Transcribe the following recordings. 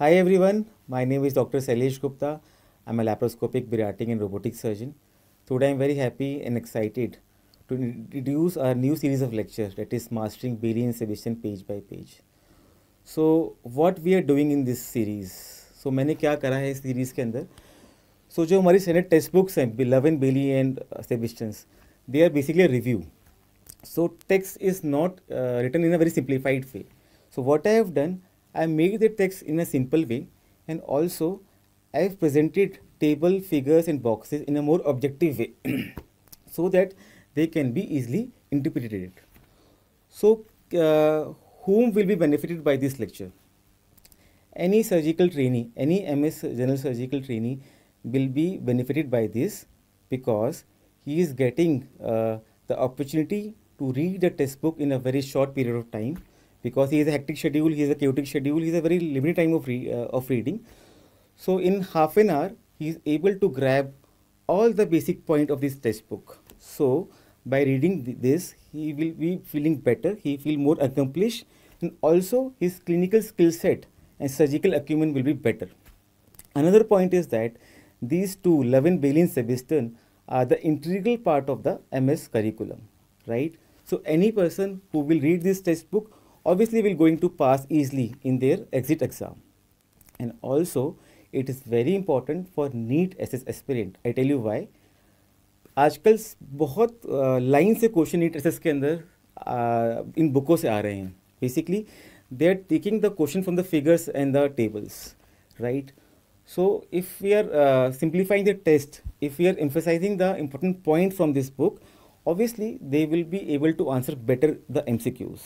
Hi everyone, my name is Dr. Salish Gupta. I'm a laparoscopic bariatric and robotic surgeon. Today I'm very happy and excited to introduce our new series of lectures that is Mastering Bailey Sebastian Page by Page. So what we are doing in this series? So मैंने क्या करा है इस series के अंदर so, जो हमारी standard text and हैं बिलेवन Bailey and They are basically review. So, text is not not uh, written in a very simplified way. So what I have done. I make the text in a simple way and also I have presented table, figures and boxes in a more objective way so that they can be easily interpreted. So, uh, whom will be benefited by this lecture? Any surgical trainee, any MS general surgical trainee will be benefited by this because he is getting uh, the opportunity to read the textbook in a very short period of time because he has a hectic schedule, he has a chaotic schedule, he has a very limited time of, re uh, of reading. So in half an hour, he is able to grab all the basic point of this textbook. So by reading th this, he will be feeling better, he feel more accomplished and also his clinical skill set and surgical acumen will be better. Another point is that these two, Levin, Bailey and Sebastian are the integral part of the MS curriculum, right? So any person who will read this textbook obviously will going to pass easily in their exit exam. And also it is very important for NEET SS aspirant. I tell you why. आजकल बहुत uh, lines से question NEET SS के अंदर uh, इन बुकों से आ रहे हैं basically they Basically, they are taking the figures from the figures and the tables, right? so if we are uh, simplifying the test if we are emphasizing the important point from this book obviously they will be able to answer better the mcqs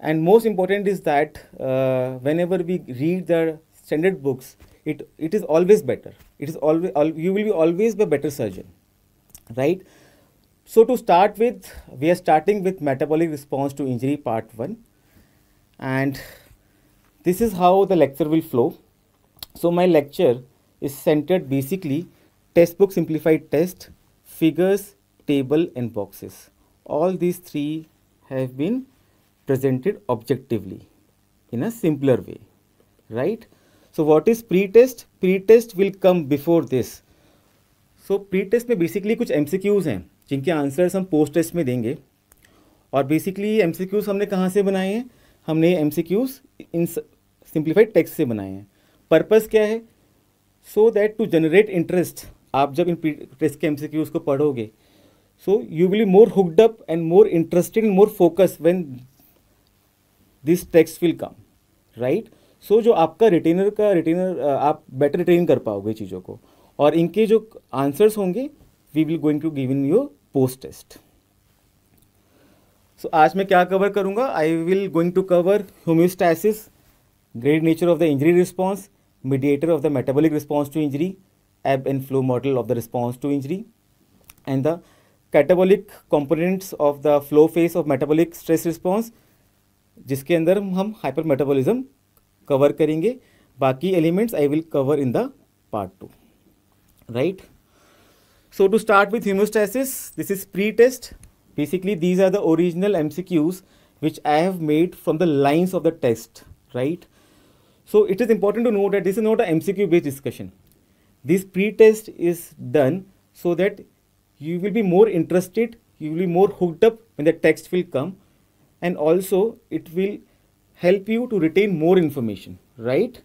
and most important is that uh, whenever we read the standard books, it, it is always better. It is always al you will be always a better surgeon, right? So to start with, we are starting with metabolic response to injury part one, and this is how the lecture will flow. So my lecture is centered basically textbook simplified test, figures, table, and boxes. All these three have been presented objectively in a simpler way right so what is pretest pretest will come before this so pretest में basically कुछ MCQs हैं जिनके answers हम post test में देंगे और basically M हमने कहाँ से बनाए हैं हमने एम इन सिंप्लीफाइड टेक्स्ट से बनाए हैं पर्पज़ क्या है so that to generate interest आप जब इन टेस्ट के एम को पढ़ोगे so you will be more hooked up and more interested more focus when this text will come right so जो आपका रिटेनर का रिटेनर आप बेटर रिटेन कर पाओगे चीज़ों को और इनके जो आंसर्स होंगे we will going to give in your post test so आज मैं क्या कवर करूँगा I will going to cover homeostasis great nature of the injury response mediator of the metabolic response to injury ebb and flow model of the response to injury and the catabolic components of the flow phase of metabolic stress response जिसके अंदर हम hypermetabolism cover करेंगे बाकी elements I will cover in the part two right so to start with homeostasis this is pre test basically these are the original M C Qs which I have made from the lines of the test right so it is important to know that this is not a M C Q based discussion this pre test is done so that you will be more interested you will be more hooked up in the text will come and also it will help you to retain more information, right?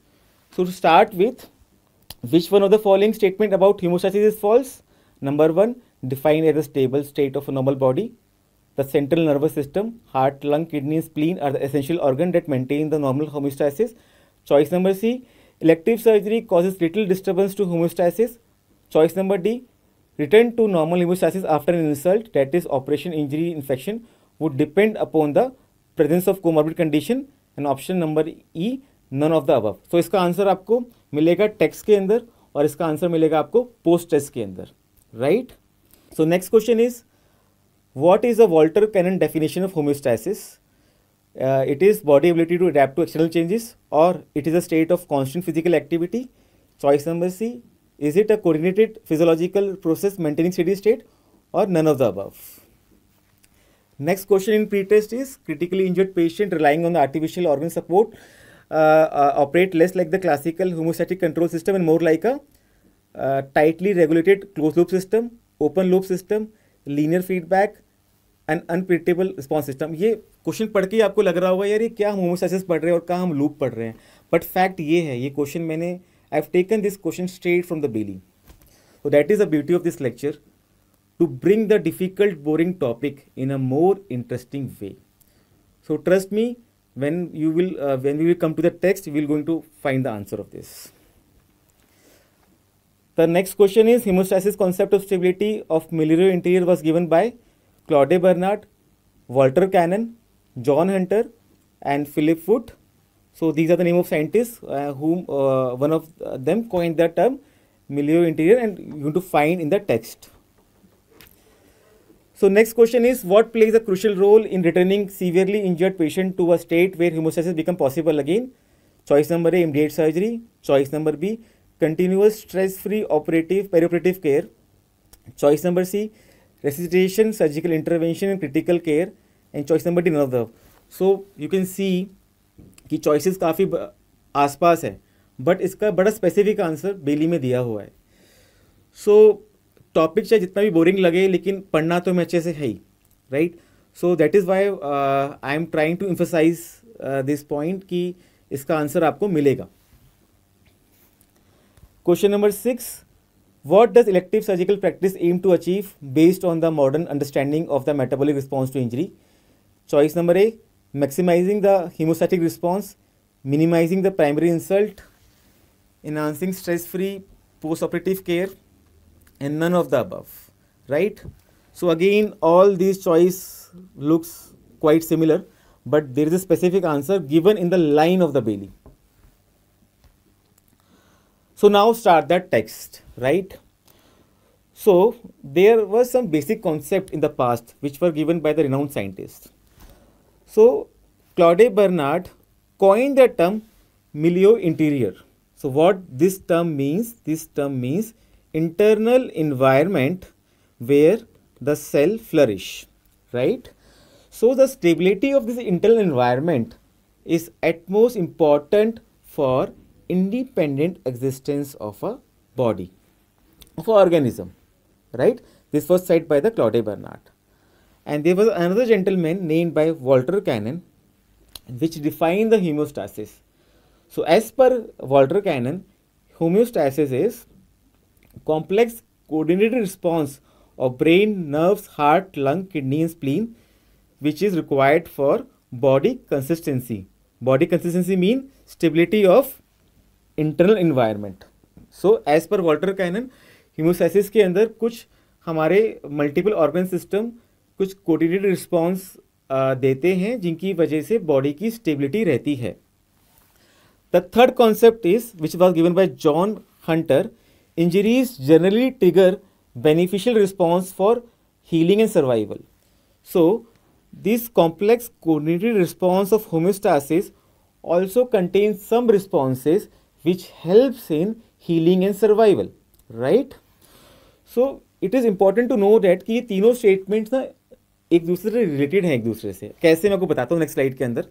So to start with, which one of the following statement about hemostasis is false? Number one, defined as a stable state of a normal body. The central nervous system, heart, lung, kidney, spleen are the essential organ that maintain the normal homeostasis. Choice number C, elective surgery causes little disturbance to homeostasis. Choice number D, return to normal homeostasis after an insult, that is operation, injury, infection. would depend upon the presence of comorbid condition and option number E none of the above. So इसका answer आपको मिलेगा text के अंदर और इसका answer मिलेगा आपको post test के अंदर right so next question is what is a Walter can Cannon definition of homeostasis it is body ability to adapt to external changes और it is a state of constant physical activity choice number C is it a coordinated physiological process maintaining steady state और none of the above next question in pre test is critically injured patient relying on the artificial organ support operate less like the classical homeostatic control system and more like a tightly regulated close loop system open loop system linear feedback and unpredictable response system ये question पढ़ के ही आपको लग रहा होगा यार ये क्या हम होमोस्टैसिस पढ़ रहे हैं और क्या हम लूप पढ़ रहे हैं बट फैक्ट ये है ये क्वेश्चन मैंने I have taken this question straight from the Bailey so that is the beauty of this lecture to bring the difficult, boring topic in a more interesting way. So trust me, when you will uh, when we will come to the text, we will going to find the answer of this. The next question is hemostasis concept of stability of milieu interior was given by Claude Bernard, Walter Cannon, John Hunter, and Philip Foot. So these are the name of scientists uh, whom uh, one of uh, them coined the term milieu interior, and you going to find in the text. So next question is what plays a crucial role in returning severely injured patient to a state where homeostasis become possible again choice number A immediate surgery choice number B continuous stress free operative perioperative care choice number C resuscitation surgical intervention and critical care and choice number D none so you can see कि choices काफ़ी आसपास है but इसका बड़ा specific answer बेली में दिया हुआ है सो so, टॉपिक चाहे जितना भी बोरिंग लगे लेकिन पढ़ना तो मैं अच्छे से है ही right so that is why I am trying to emphasize this point कि इसका आंसर आपको मिलेगा question number six what does elective surgical practice aim to achieve based on the modern understanding of the metabolic response to injury choice number A maximizing the homeostatic response minimizing the primary insult enhancing stress free post operative care and none of the above, right? So again, all these choice looks quite similar, but there is a specific answer given in the line of the belly. So now start that text, right? So there was some basic concept in the past which were given by the renowned scientists. So Claude Bernard coined the term milieu interior. So what this term means, this term means internal environment where the cell flourish right so the stability of this internal environment is at most important for independent existence of a body of an organism right this was said by the claude bernard and there was another gentleman named by walter cannon which defined the homeostasis so as per walter cannon homeostasis is complex coordinated response of brain nerves heart lung kidney spleen which is required for body consistency body consistency mean stability of internal environment so as per Walter Cannon homeostasis के अंदर कुछ हमारे multiple organ system कुछ coordinated response देते हैं जिनकी वजह से बॉडी की स्टेबिलिटी रहती है the third concept is which was given by John Hunter Injuries generally trigger beneficial response for healing and survival. So, this complex coordinated response of homeostasis also contains some responses which helps in healing and survival, right? So, it is important to know that these three statements are related to each other. How related I tell you? से कैसे मैं आपको बताता हूँ next slide के अंदर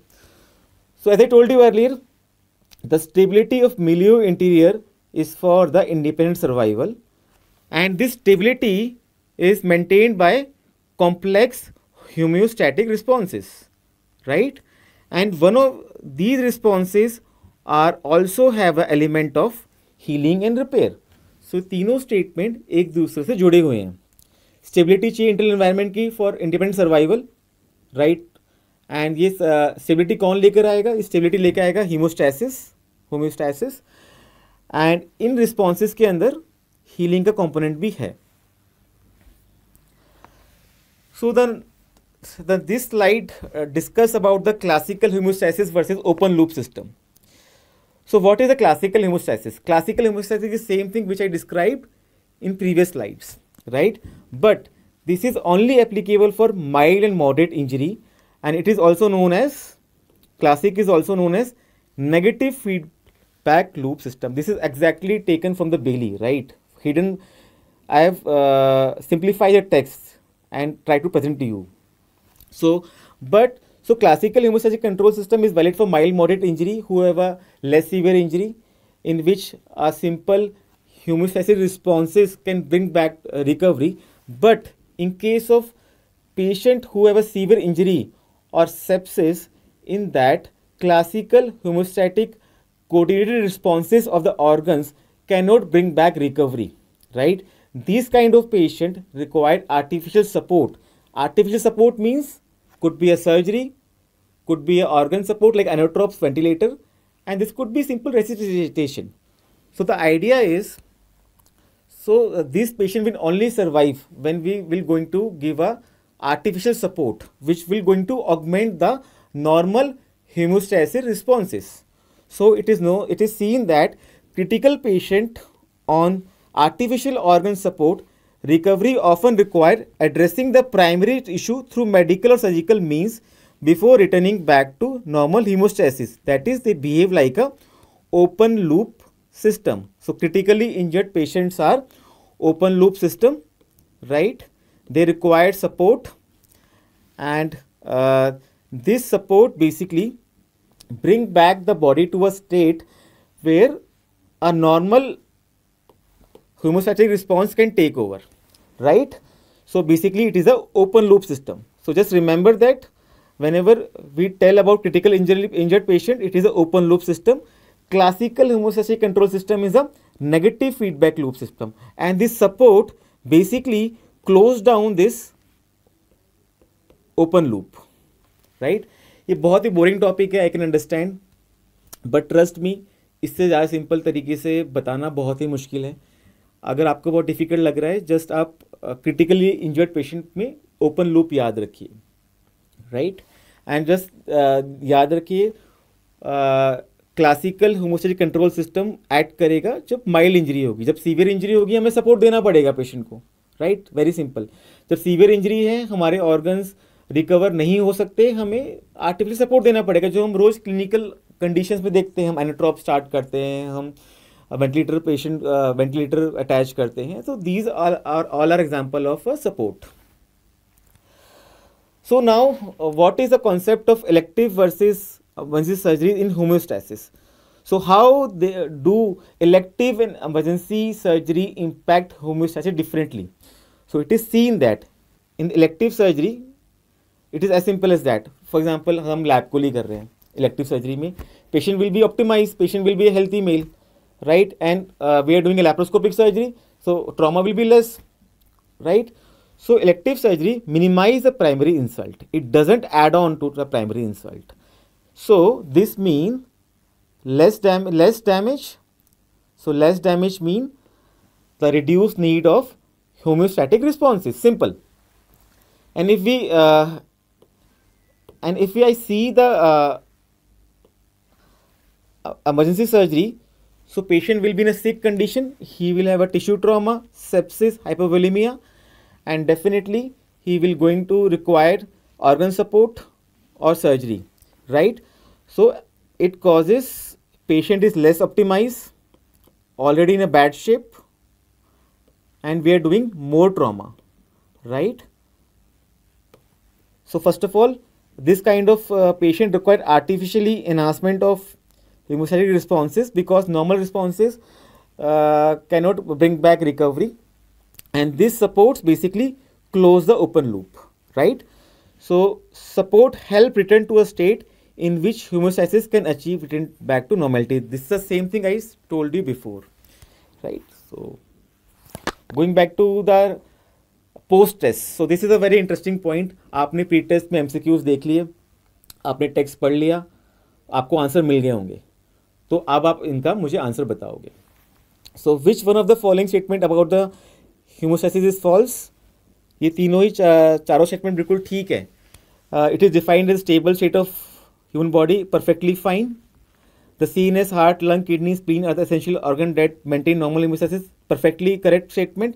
so as I is for the independent survival and this stability is maintained by complex homeostatic responses right and one of these responses are also have a element of healing and repair so tino statement ek dusre se jude hue hain stability chahiye internal environment ki for independent survival right and this uh, stability stability kaun lekar aayega stability lekar aayega homeostasis homeostasis and in responses के अंदर healing का component भी है सो देन then this slide uh, discuss about the classical hemostasis versus open loop system. So what is the classical hemostasis? Classical hemostasis is same thing which I described in previous slides, right? But this is only applicable for mild and moderate injury and it is also known as, classic is also known as negative feed, packed loop system. This is exactly taken from the Bailey, right? Hidden, I have uh, simplified the text and try to present to you. So, but so classical hemostatic control system is valid for mild moderate injury who have a less severe injury in which a simple hemostatic responses can bring back uh, recovery. But in case of patient who have a severe injury or sepsis, in that classical hemostatic coordinated responses of the organs cannot bring back recovery, right? These kind of patient required artificial support. Artificial support means could be a surgery, could be an organ support like anotropes, ventilator, and this could be simple resuscitation. So the idea is, so uh, this patient will only survive when we will going to give a artificial support, which will going to augment the normal hemostasis responses. So it is no, it is seen that critical patient on artificial organ support recovery often require addressing the primary issue through medical or surgical means before returning back to normal hemostasis. That is, they behave like a open loop system. So critically injured patients are open loop system, right? They require support and uh, this support basically bring back the body to a state where a normal homeostatic response can take over, right? So basically it is an open loop system. So just remember that whenever we tell about critical injured, injured patient, it is an open loop system. Classical homeostatic control system is a negative feedback loop system and this support basically close down this open loop, right? ये बहुत ही boring topic है I can understand but trust me इससे ज़्यादा simple तरीके से बताना बहुत ही मुश्किल है अगर आपको बहुत डिफिकल्ट लग रहा है जस्ट आप क्रिटिकली इंजर्ड पेशेंट में ओपन लूप याद रखिए राइट एंड जस्ट याद रखिए classical homeostatic control system act करेगा जब माइल्ड इंजरी होगी जब सीवियर इंजरी होगी हमें सपोर्ट देना पड़ेगा पेशेंट को राइट वेरी सिंपल जब सीवियर इंजरी है हमारे ऑर्गन्स uh, रिकवर नहीं हो सकते हमें आर्टिफिशल सपोर्ट देना पड़ेगा जो हम रोज क्लिनिकल कंडीशन में देखते हैं हम एनाट्रॉप स्टार्ट करते हैं हम वेंटिलेटर पेशेंट वेंटिलेटर अटैच करते हैं तो these are all are example of support so now what is the concept of elective versus versus surgery in homeostasis so how they do elective in emergency surgery impact homeostasis differently so it is seen that in elective surgery It is as simple as that. For example, example हम lab को लिए कर रहे हैं elective surgery में patient will be optimize patient right and uh, we are doing a laparoscopic surgery so trauma will be less right so elective surgery minimize the primary insult it doesn't add on to the primary insult so this means less damage so less damage mean the reduced need of homeostatic responses simple and if we uh, and if I see the uh, uh, emergency surgery, so patient will be in a sick condition. He will have a tissue trauma, sepsis, hypovolemia, and definitely he will going to require organ support or surgery, right? So it causes patient is less optimized, already in a bad shape, and we are doing more trauma, right? So first of all, this kind of uh, patient require artificially enhancement of hemostatic responses because normal responses uh, cannot bring back recovery and this supports basically close the open loop, right? So support help return to a state in which homeostasis can achieve return back to normality. This is the same thing I told you before, right? So going back to the post test so this is a very interesting point आपने pre test में MCQs देख लिए आपने text पढ़ लिया आपको answer मिल गए होंगे तो अब आप इनका मुझे आंसर बताओगे so which one of the following statement about the homeostasis is false ये तीनों ही चारों स्टेटमेंट बिल्कुल ठीक है it is defined as stable state of human body perfectly fine the seen is heart lung kidney spleen are the essential organ that maintain normal homeostasis perfectly correct statement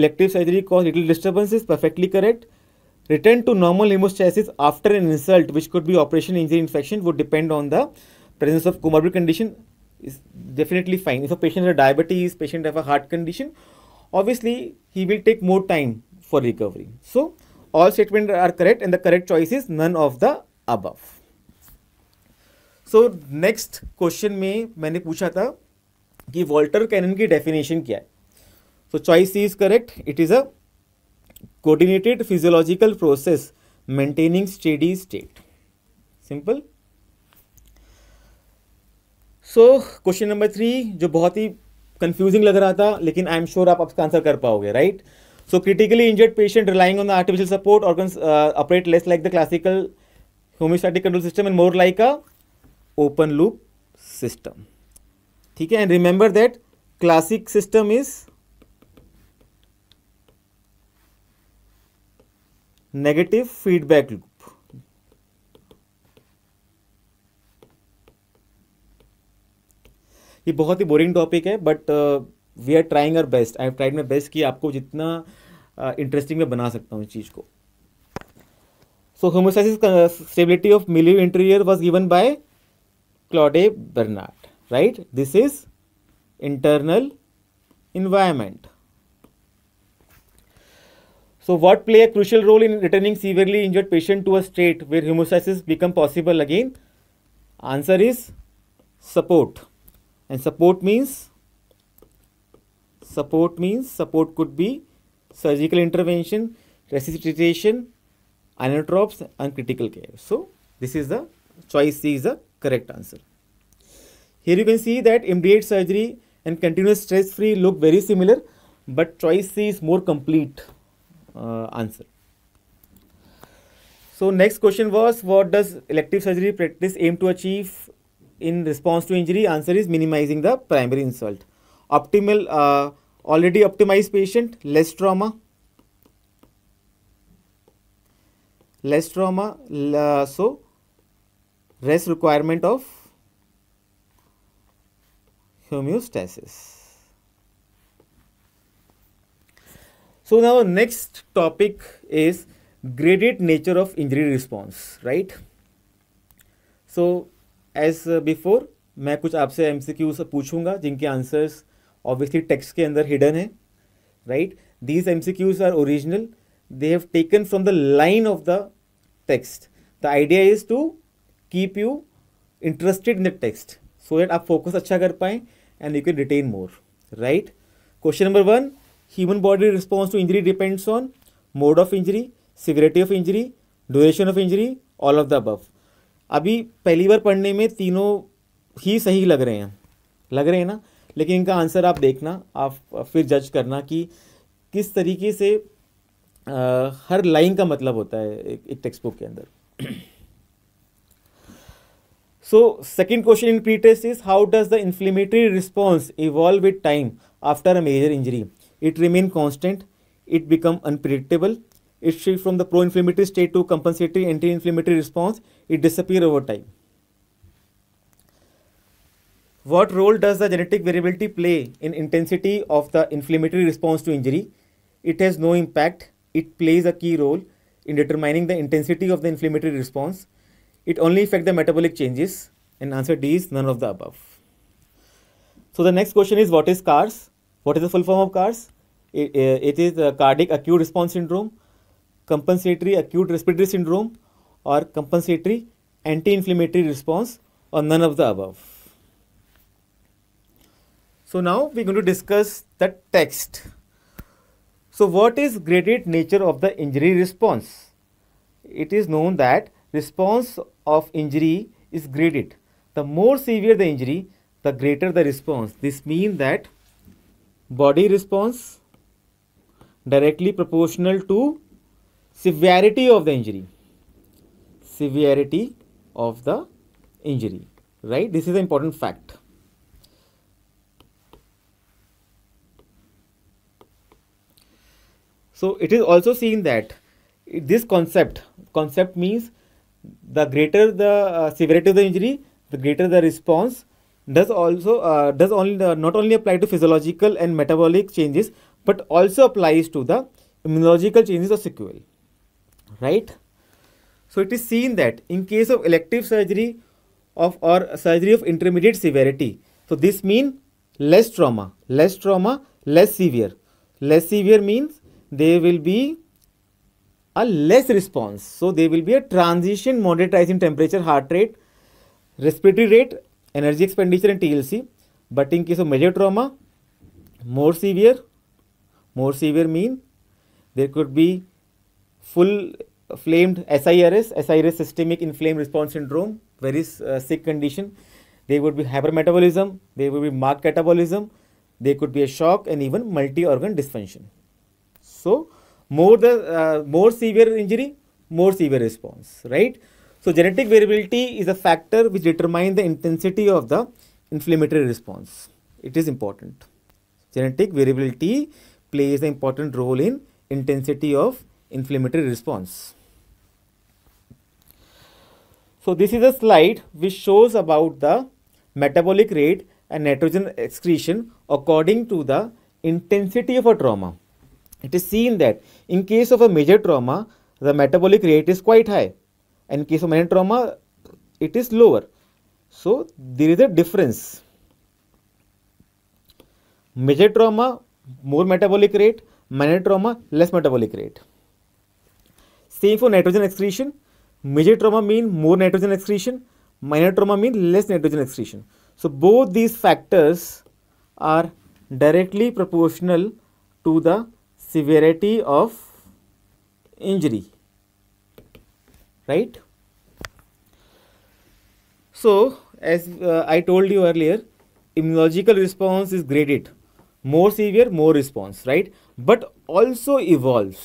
elective surgery caused little disturbances, perfectly correct. Return to normal hemostasis after an insult, which could be operation, injury, infection, would depend on the presence of comorbid condition, is definitely fine. If a patient has a diabetes, patient have a heart condition, obviously he will take more time for recovery. So, all statement are correct and the correct choice is none of the above. so next question में maine pucha tha ki walter cannon ki definition kya hai so choice C is correct it is a coordinated physiological process maintaining steady state simple so question number three जो बहुत ही confusing लग रहा था लेकिन आई am sure आप उसका answer कर पाओगे right so critically injured patient relying on the artificial support organ operate less like the classical homeostatic control system and more like a open loop system ठीक है and remember that classic system is negative feedback loop ये बहुत ही boring topic है but we are trying our best I tried my best कि आपको जितना interesting uh, में बना सकता हूँ इस चीज़ को so homeostasis stability of milieu interior was given by Claude Bernard right this is internal environment So what play a crucial role in returning severely injured patient to a state where hemostasis become possible again? Answer is support. And support means support means support could be surgical intervention, resuscitation, inotropes and critical care. So this is the choice C is the correct answer. Here you can see that MDH surgery and continuous stress free look very similar but choice C is more complete. Uh, answer. So next question was what does elective surgery practice aim to achieve in response to injury? Answer is minimizing the primary insult. Optimal, uh, already optimized patient, less trauma, less trauma, uh, so rest requirement of homeostasis. So now next topic is graded nature of injury response, right? So as uh, before, मैं कुछ आपसे M C से पूछूंगा जिनके answers obviously text के अंदर hidden है right these M C Qs are original they have taken from the line of the text the idea is to keep you interested in the text so that आप focus अच्छा कर पाएं and you can retain more right question number one human body response to injury depends on mode of injury severity of injury duration of injury all of the above अभी पहली बार पढ़ने में तीनों ही सही लग रहे हैं लग रहे हैं ना लेकिन इनका आंसर आप देखना आप फिर जज करना कि किस तरीके से आ, हर लाइन का मतलब होता है एक, एक टेक्स्ट बुक के अंदर so second question in pretest is how does the inflammatory response evolve with time after a major injury it remain constant, it become unpredictable, it shift from the pro-inflammatory state to compensatory anti-inflammatory response, it disappear over time. What role does the genetic variability play in intensity of the inflammatory response to injury? It has no impact. It plays a key role in determining the intensity of the inflammatory response. It only affects the metabolic changes. And answer D is none of the above. So the next question is what is CARS? What is the full form of CARS? It, uh, it is uh, cardiac acute response syndrome, compensatory acute respiratory syndrome, or compensatory anti-inflammatory response, or none of the above. So now we're going to discuss the text. So what is graded nature of the injury response? It is known that response of injury is graded. The more severe the injury, the greater the response. This means that body response directly proportional to severity of the injury severity of the injury right this is an important fact so it is also seen that this concept concept means the greater the uh, severity of the injury the greater the response does also uh, does only uh, not only apply to physiological and metabolic changes but also applies to the immunological changes of sequel right so it is seen that in case of elective surgery of or surgery of intermediate severity so this mean less trauma less trauma less severe less severe means there will be a less response so there will be a transition monitorizing temperature heart rate respiratory rate energy expenditure in TLC, but in case of major trauma, more severe, more severe mean there could be full flamed SIRS, SIRS systemic inflamed response syndrome, very uh, sick condition. There would be hypermetabolism, there would be marked catabolism, there could be a shock and even multi-organ dysfunction. So, more the uh, more severe injury, more severe response, right? So genetic variability is a factor which determines the intensity of the inflammatory response. It is important. Genetic variability plays an important role in intensity of inflammatory response. So this is a slide which shows about the metabolic rate and nitrogen excretion according to the intensity of a trauma. It is seen that in case of a major trauma, the metabolic rate is quite high and in case of minor trauma it is lower so there is a difference major trauma more metabolic rate minor trauma less metabolic rate same for nitrogen excretion major trauma mean more nitrogen excretion minor trauma mean less nitrogen excretion so both these factors are directly proportional to the severity of injury right so as uh, i told you earlier immunological response is graded more severe more response right but also evolves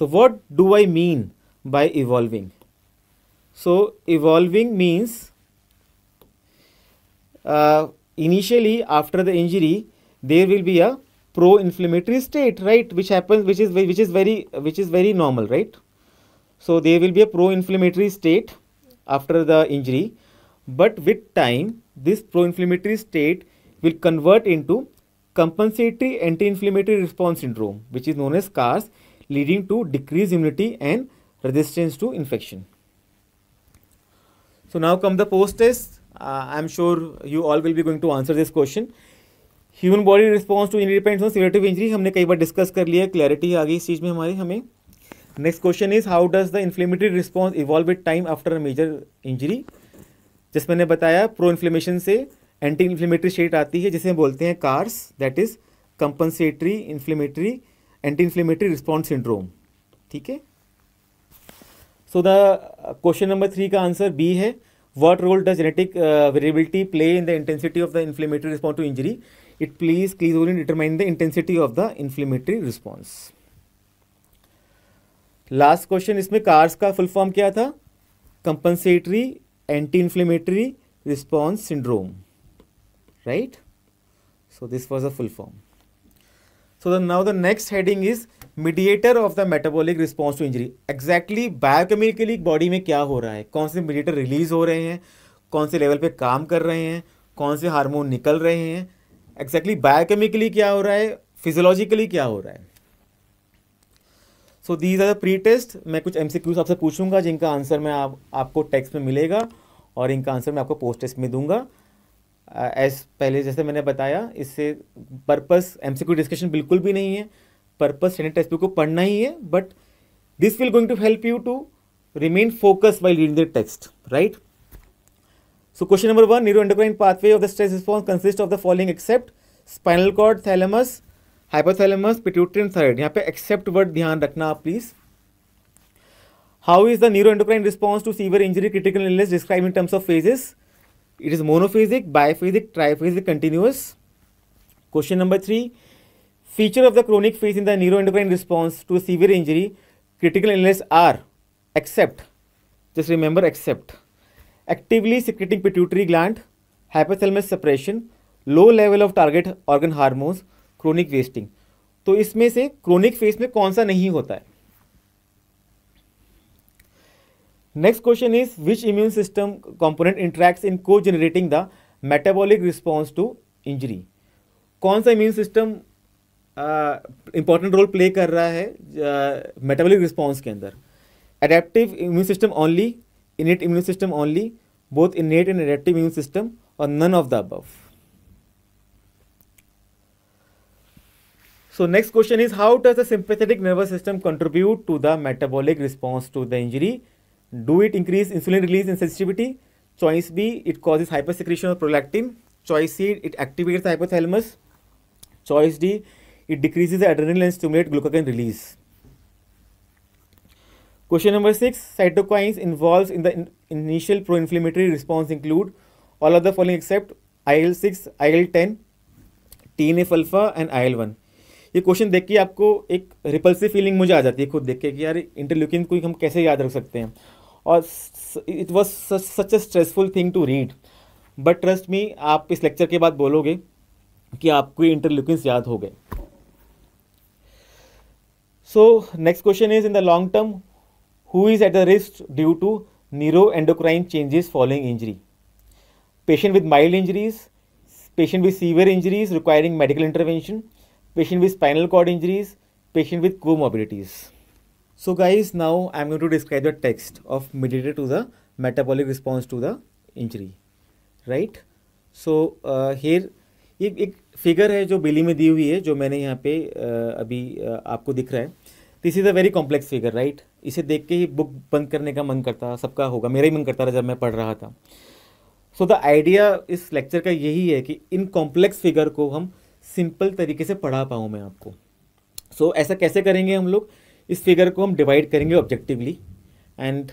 so what do i mean by evolving so evolving means uh, initially after the injury there will be a pro inflammatory state right which happens which is which is very which is very normal right So there will be a pro-inflammatory state after the injury, but with time, this pro-inflammatory state will convert into compensatory anti-inflammatory response syndrome, which is known as scars leading to decreased immunity and resistance to infection. So now come the post test. Uh, i am sure you all will be going to answer this question. Human body response to independence depends on severity injury हमने कई बार discuss कर लिया clarity आ गई इस चीज़ में हमारी हमें next question is how does the inflammatory response evolve with time after a major injury जैसे मैंने बताया प्रो इन्फ्लेमेशन से एंटी इन्फ्लेमेटरी स्टेट आती है जिसे बोलते हैं CARS that is compensatory inflammatory anti inflammatory response syndrome ठीक है so the question number three का आंसर बी है what role the genetic variability play in the intensity of the inflammatory response to injury it please क्लीज only determine the intensity of the inflammatory response last question इसमें CARS का full form क्या था compensatory anti inflammatory response syndrome right so this was a full form so the now the next heading is mediator of the metabolic response to injury exactly biochemically body में क्या हो रहा है कौन से mediator release हो रहे हैं कौन से लेवल पे काम कर रहे हैं कौन से हार्मोन निकल रहे हैं एग्जैक्टली बायोकेमिकली क्या हो रहा है फिजोलॉजिकली क्या हो रहा है so these are the pre test मैं कुछ एम सी क्यूज आपसे पूछूंगा जिनका आंसर मैं आप, आपको टेक्स्ट में मिलेगा और इनका आंसर मैं आपको पोस्ट टेस्ट में दूंगा एज uh, पहले जैसे मैंने बताया इससे purpose M C Q discussion बिल्कुल भी नहीं है पर्पस स्टैंडर्ड टेस्ट बुक को पढ़ना ही है but this will going to help you to focus by reading the text right so question number one 1 endocrine pathway of the stress response consist of the following except spinal cord thalamus hypothalamus pituitary thyroid यहाँ पे except word ध्यान रखना आप please how is the neurocrine response to severe injury critical illness describe in terms of phases it is monophasic biphasic triphasic continuous question number three feature of the chronic phase in the neurocrine response to severe injury critical illness are except just remember except actively secreting pituitary gland hypothalamus separation low level of target organ hormones chronic wasting तो इसमें से chronic face में कौन सा नहीं होता है next question is which immune system component interact in को generating the metabolic response to injury कौन सा immune system important role play कर रहा है मेटाबॉलिक uh, रिस्पॉन्स के अंदर adaptive immune system only innate immune system only both innate and adaptive immune system और none of the above So next question is how does the sympathetic nervous system contribute to the metabolic response to the injury? Do it increase insulin release and sensitivity? Choice B, it causes hypersecretion of prolactin. Choice C, it activates the hypothalamus. Choice D, it decreases the adrenaline and stimulates glucagon release. Question number 6, cytokines involved in the in initial pro-inflammatory response include all of the following except IL-6, IL-10, TNF-alpha and IL-1. ये question देख के आपको एक repulsive feeling मुझे आ जाती है खुद देख के कि यार इंटरल्यूकिन को हम कैसे याद रख सकते हैं और it was such a stressful thing to read but trust me आप इस लेक्चर के बाद बोलोगे कि आपको इंटरल्यूकिन याद हो गए so next question is in the long term who is at the risk due to neuro endocrine changes following injury patient with mild injuries patient with severe injuries requiring medical intervention patient with spinal cord injuries, patient with comorbidities. So guys, now I am going to describe the text of mediator to the metabolic response to the injury, right? So uh, here एक एक figure है जो बिली में दी हुई है जो मैंने यहाँ पे uh, अभी uh, आपको दिख रहा है this is a very complex figure right इसे देख के ही बुक बंद करने का मन करता सबका होगा मेरा ही मन करता था जब मैं पढ़ रहा था सो द आइडिया इस लेक्चर का यही है कि इन कॉम्प्लेक्स फिगर को हम सिंपल तरीके से पढ़ा पाऊँ मैं आपको सो so, ऐसा कैसे करेंगे हम लोग इस फिगर को हम डिवाइड करेंगे objectively and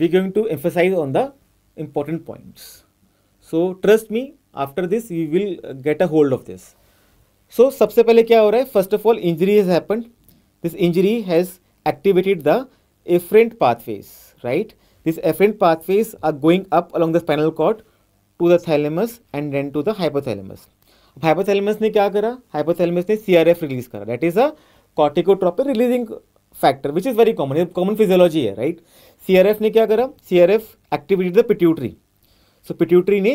we going to emphasize on the important points so trust me after this you will get a hold of this so सबसे पहले क्या हो रहा है first of all injury has happen this injury has activated the afferent pathways right this afferent pathways are going up along the spinal cord to the thalamus and then to the hypothalamus hypothalamus ने क्या करा hypothalamus ने C release करा that is a corticotropic releasing factor which is very common common physiology है right R F ने क्या करा C R F activated the pituitary so pituitary ने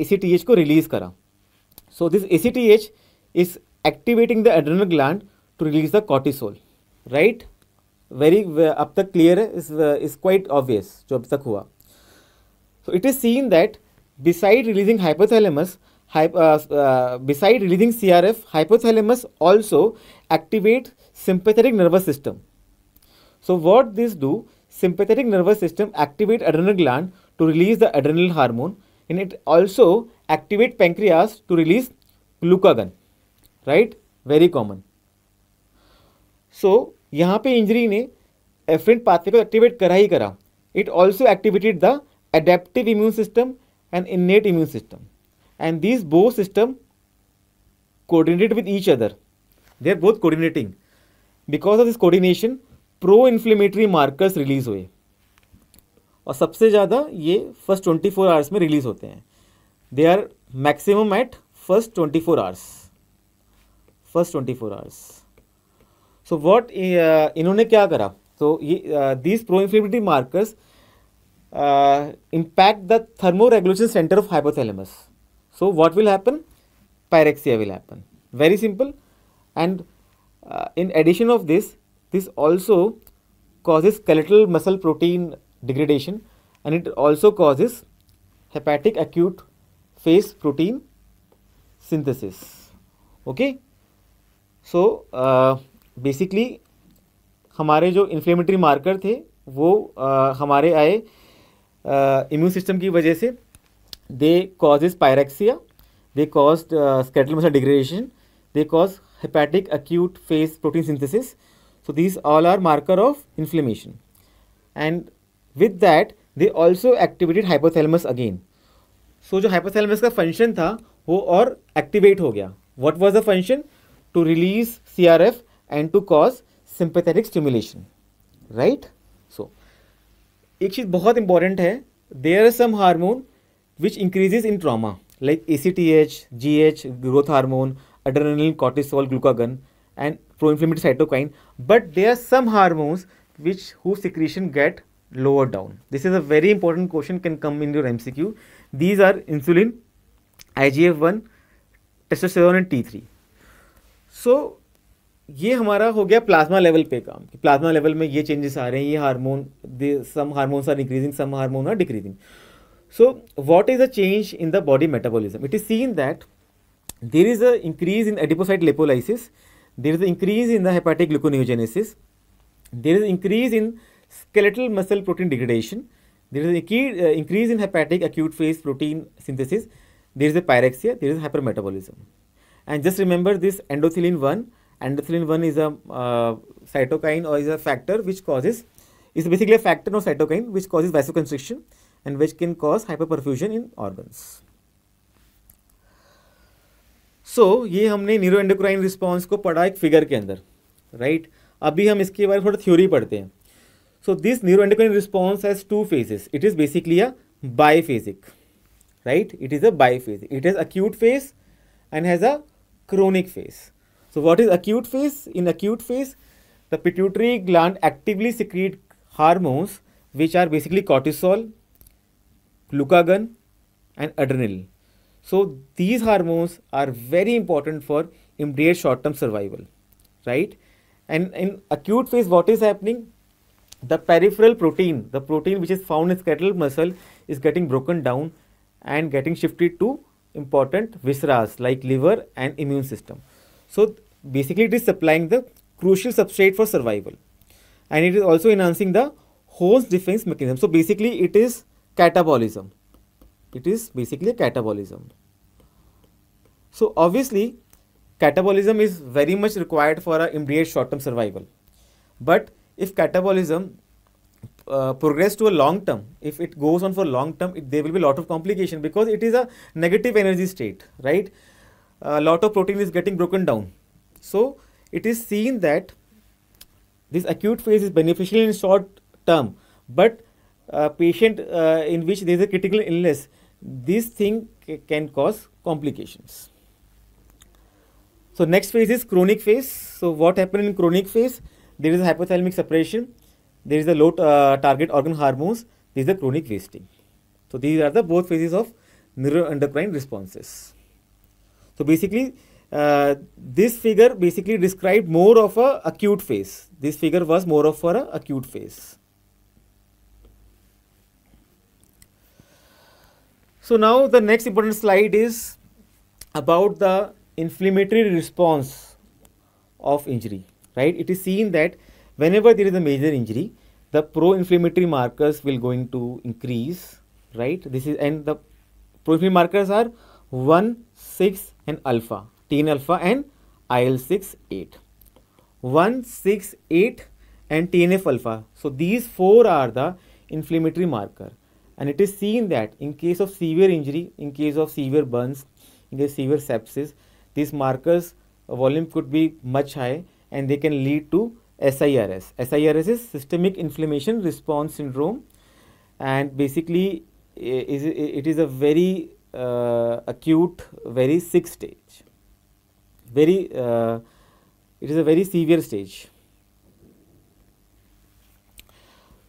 ए को रिलीज करा so this A is activating the adrenal gland to release the cortisol right very अब तक clear है इज क्वाइट ऑब्वियस जो अब तक हुआ so it is seen that beside releasing hypothalamus beside releasing CRF, hypothalamus also activates sympathetic nervous system. So what this do? Sympathetic nervous system activate adrenal gland to release the adrenal hormone and it also activate pancreas to release glucagon. Right? Very common. So यहाँ पे injury ने efferent pathway को activate करा ही करा it also activated the adaptive immune system and innate immune system and these bow system coordinate with each other they are both coordinating because of this coordination pro inflammatory markers release हुए और सबसे ज़्यादा ये first twenty four hours में release होते हैं they are maximum at first twenty four hours first twenty four hours so what इन्होंने क्या करा तो ये these pro inflammatory markers impact the thermo regulation centre of hypothalamus So what will happen? Pyrexia will happen. Very simple. And uh, in addition of this, this also causes skeletal muscle protein degradation and it also causes hepatic acute phase protein synthesis. Okay. So uh, basically हमारे जो inflammatory marker थे वो आ, हमारे आए immune system की वजह से they cause is pyrexia, they cause uh, skeletal muscle degradation, they cause hepatic acute phase protein synthesis. So these all are marker of inflammation. And with that, they also activated hypothalamus again. So jo hypothalamus ka function tha wo aur activate ho gaya What was the function? To release CRF and to cause sympathetic stimulation. Right? So ek cheez bahut important hai there are some hormone which increases in trauma like A C T H G H growth hormone adrenal cortisol glucagon and proinflammatory cytokine but there are some hormones which who secretion get lower down this is a very important question can come in your M C Q these are insulin I G F one testosterone and T three so ये हमारा हो गया plasma level पे काम plasma level में ये changes आ रहे हैं ये hormone some hormones are increasing some hormone are decreasing So what is the change in the body metabolism? It is seen that there is an increase in adipocyte lipolysis, there is an increase in the hepatic gluconeogenesis, there is an increase in skeletal muscle protein degradation, there is an uh, increase in hepatic acute phase protein synthesis, there is a pyrexia, there is hypermetabolism. And just remember this endothelin 1, endothelin 1 is a uh, cytokine or is a factor which causes, is basically a factor or cytokine which causes vasoconstriction and which can cause hyperperfusion in organs so so, ये हमने neuro endocrine response को पढ़ा एक figure के अंदर right right? अभी हम इसके बारे में थोड़ा थ्योरी पढ़ते हैं so this neuro endocrine response has two phases it is basically a biphasic right it is a biphasic it has acute phase and has a chronic phase so what is acute phase in acute phase the pituitary gland actively secrete hormones which are basically cortisol glucagon, and adrenaline. So these hormones are very important for immediate short-term survival, right? And in acute phase, what is happening? The peripheral protein, the protein which is found in skeletal muscle, is getting broken down and getting shifted to important visceras like liver and immune system. So basically, it is supplying the crucial substrate for survival, and it is also enhancing the host defense mechanism. So basically, it is catabolism. It is basically catabolism. So obviously catabolism is very much required for a immediate short-term survival. But if catabolism uh, progress to a long term, if it goes on for long term, it, there will be a lot of complication because it is a negative energy state, right? A lot of protein is getting broken down. So it is seen that this acute phase is beneficial in short term, but patient uh, in which there is a critical illness, this thing can cause complications. So next phase is chronic phase. So what happened in chronic phase? There is a hypothalamic separation. There is a low uh, target organ hormones. There is a chronic wasting. So these are the both phases of neuroendocrine responses. So basically, uh, this figure basically described more of a acute phase. This figure was more of for a acute phase. So now the next important slide is about the inflammatory response of injury, right? It is seen that whenever there is a major injury, the pro-inflammatory markers will going to increase, right? This is and the pro-inflammatory markers are 1, 6 and alpha, TNF alpha and IL-6, 8. 1, 6, 8 and TNF alpha. So these four are the inflammatory marker and it is seen that in case of severe injury, in case of severe burns, in case severe sepsis, these markers uh, volume could be much high and they can lead to SIRS. SIRS is systemic inflammation response syndrome and basically it is a very uh, acute, very sick stage. Very, uh, it is a very severe stage.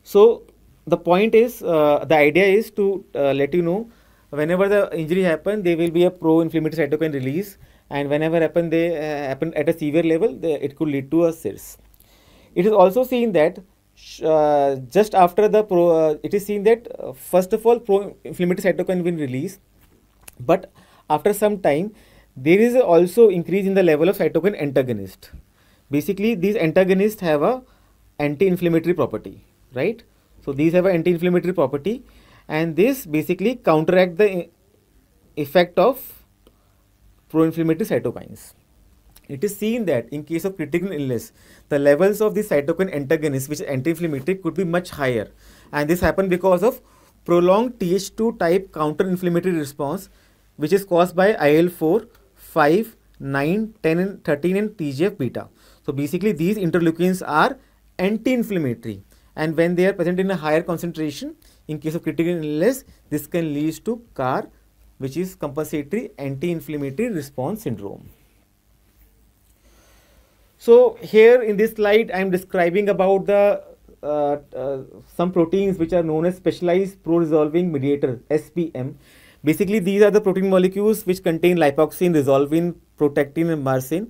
So the point is uh, the idea is to uh, let you know whenever the injury happen there will be a pro-inflammatory cytokine release and whenever happen they uh, happen at a severe level they, it could lead to a SIRS. It is also seen that uh, just after the pro, uh, it is seen that uh, first of all pro-inflammatory cytokine will release but after some time there is also increase in the level of cytokine antagonist. Basically these antagonists have a anti-inflammatory property right so these have an anti-inflammatory property and this basically counteract the effect of pro-inflammatory cytokines. It is seen that in case of critical illness, the levels of the cytokine antagonists, which is anti-inflammatory, could be much higher. And this happened because of prolonged Th2 type counter-inflammatory response, which is caused by IL-4, 5, 9, 10, and 13, and TGF-beta. So basically, these interleukins are anti-inflammatory and when they are present in a higher concentration in case of critical illness this can lead to CAR which is compensatory anti-inflammatory response syndrome. So here in this slide I am describing about the uh, uh, some proteins which are known as specialized pro-resolving mediator SPM. Basically these are the protein molecules which contain lipoxin, resolvin, protectin and myrcene.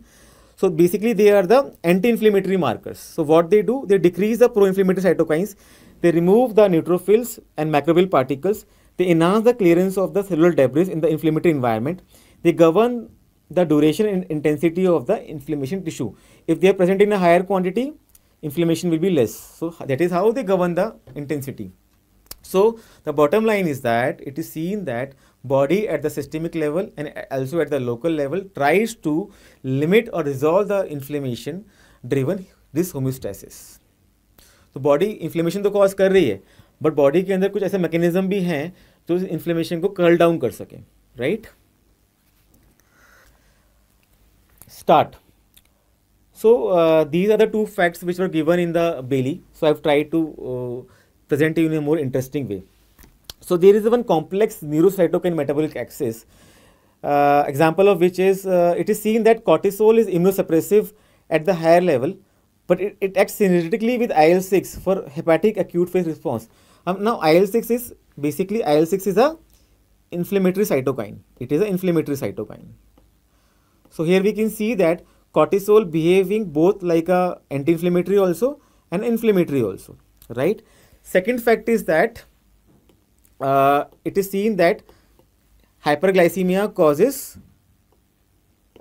So basically they are the anti-inflammatory markers. So what they do, they decrease the pro-inflammatory cytokines, they remove the neutrophils and microbial particles, they enhance the clearance of the cellular debris in the inflammatory environment, they govern the duration and intensity of the inflammation tissue. If they are present in a higher quantity, inflammation will be less. So that is how they govern the intensity. So the bottom line is that it is seen that body at the systemic level and also at the local level tries to limit or resolve the inflammation driven this homeostasis so body inflammation to cause kar rahi hai but body ke andar kuch aise mechanism bhi hain जो is inflammation ko curl down kar sake right start so uh, these are the two facts which were given in the belly so i have tried to uh, present you in a more interesting way So there is one complex neurocytokine metabolic axis, uh, example of which is uh, it is seen that cortisol is immunosuppressive at the higher level, but it, it acts synergistically with IL-6 for hepatic acute phase response. Um, now IL-6 is basically IL-6 is a inflammatory cytokine. It is an inflammatory cytokine. So here we can see that cortisol behaving both like a anti-inflammatory also and inflammatory also, right? Second fact is that uh, it is seen that hyperglycemia causes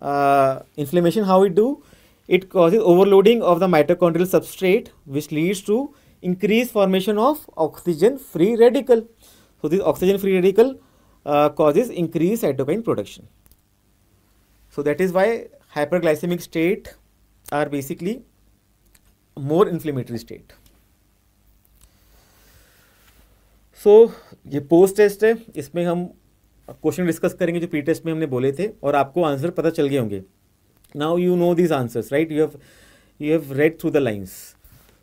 uh, inflammation. How it do? It causes overloading of the mitochondrial substrate, which leads to increased formation of oxygen-free radical. So this oxygen-free radical uh, causes increased cytokine production. So that is why hyperglycemic state are basically more inflammatory state. So so, ये post test है इसमें हम question discuss करेंगे जो pre test में हमने बोले थे और आपको आंसर पता चल गए होंगे now you know this answers right you have you have read through the lines